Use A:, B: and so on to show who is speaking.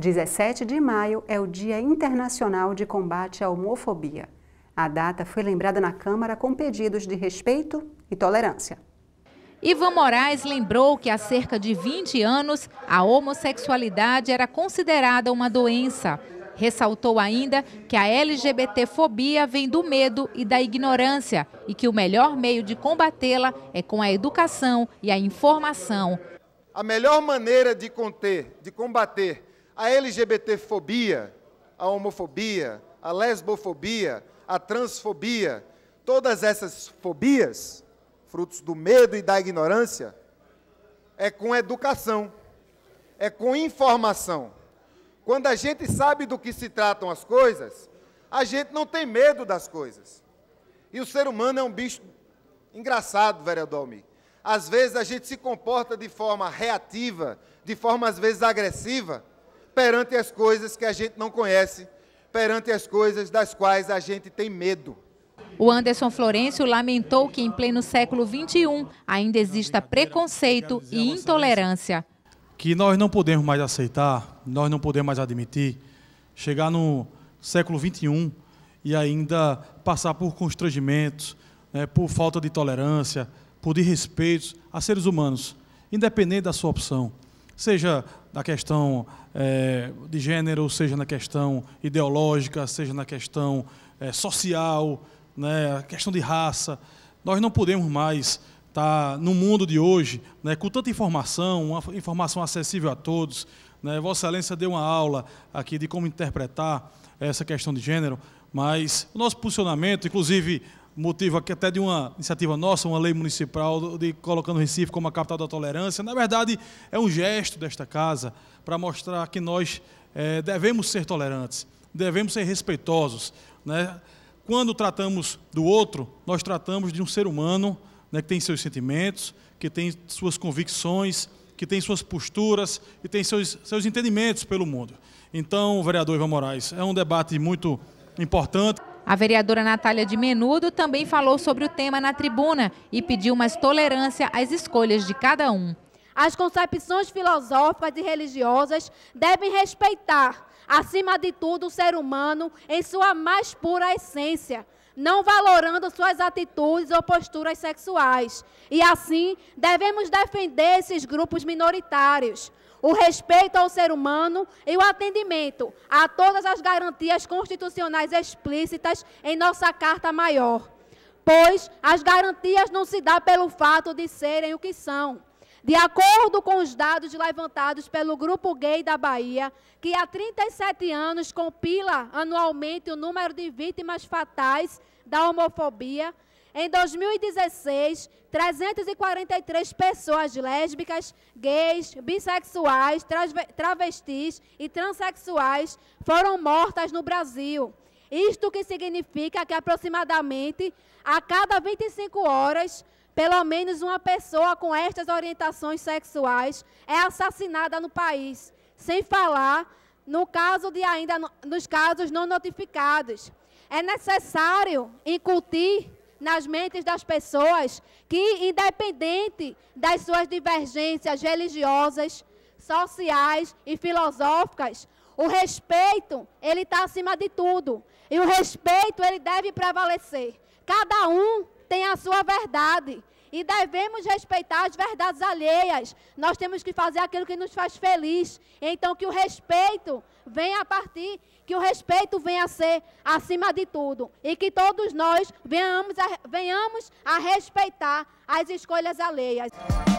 A: 17 de maio é o Dia Internacional de Combate à Homofobia. A data foi lembrada na Câmara com pedidos de respeito e tolerância. Ivan Moraes lembrou que há cerca de 20 anos a homossexualidade era considerada uma doença. Ressaltou ainda que a LGBTfobia vem do medo e da ignorância e que o melhor meio de combatê-la é com a educação e a informação.
B: A melhor maneira de conter, de combater a LGBTfobia, a homofobia, a lesbofobia, a transfobia, todas essas fobias, frutos do medo e da ignorância, é com educação, é com informação. Quando a gente sabe do que se tratam as coisas, a gente não tem medo das coisas. E o ser humano é um bicho engraçado, vereador Almir. Às vezes a gente se comporta de forma reativa, de forma às vezes agressiva, perante as coisas que a gente não conhece, perante as coisas das quais a gente tem medo.
A: O Anderson Florencio lamentou que em pleno século XXI ainda exista preconceito e intolerância.
C: Que nós não podemos mais aceitar, nós não podemos mais admitir chegar no século XXI e ainda passar por constrangimentos, né, por falta de tolerância, por desrespeito a seres humanos, independente da sua opção seja na questão é, de gênero, seja na questão ideológica, seja na questão é, social, né, a questão de raça. Nós não podemos mais estar tá no mundo de hoje né, com tanta informação, uma informação acessível a todos. Né, Vossa Excelência deu uma aula aqui de como interpretar essa questão de gênero, mas o nosso posicionamento, inclusive motivo aqui até de uma iniciativa nossa, uma lei municipal, de colocando Recife como a capital da tolerância. Na verdade, é um gesto desta casa para mostrar que nós é, devemos ser tolerantes, devemos ser respeitosos. Né? Quando tratamos do outro, nós tratamos de um ser humano né, que tem seus sentimentos, que tem suas convicções, que tem suas posturas e tem seus, seus entendimentos pelo mundo. Então, vereador Ivan Moraes, é um debate muito importante.
A: A vereadora Natália de Menudo também falou sobre o tema na tribuna e pediu mais tolerância às escolhas de cada um. As concepções
D: filosóficas e religiosas devem respeitar, acima de tudo, o ser humano em sua mais pura essência não valorando suas atitudes ou posturas sexuais. E assim, devemos defender esses grupos minoritários. O respeito ao ser humano e o atendimento a todas as garantias constitucionais explícitas em nossa Carta Maior. Pois as garantias não se dão pelo fato de serem o que são, de acordo com os dados levantados pelo Grupo Gay da Bahia, que há 37 anos compila anualmente o número de vítimas fatais da homofobia, em 2016, 343 pessoas lésbicas, gays, bissexuais, travestis e transexuais foram mortas no Brasil. Isto que significa que aproximadamente a cada 25 horas pelo menos uma pessoa com estas orientações sexuais é assassinada no país, sem falar no caso de ainda nos casos não notificados. É necessário incutir nas mentes das pessoas que, independente das suas divergências religiosas, sociais e filosóficas, o respeito, ele está acima de tudo. E o respeito, ele deve prevalecer. Cada um tem a sua verdade. E devemos respeitar as verdades alheias. Nós temos que fazer aquilo que nos faz feliz. Então, que o respeito venha a partir, que o respeito venha a ser acima de tudo. E que todos nós venhamos a, venhamos a respeitar as escolhas alheias.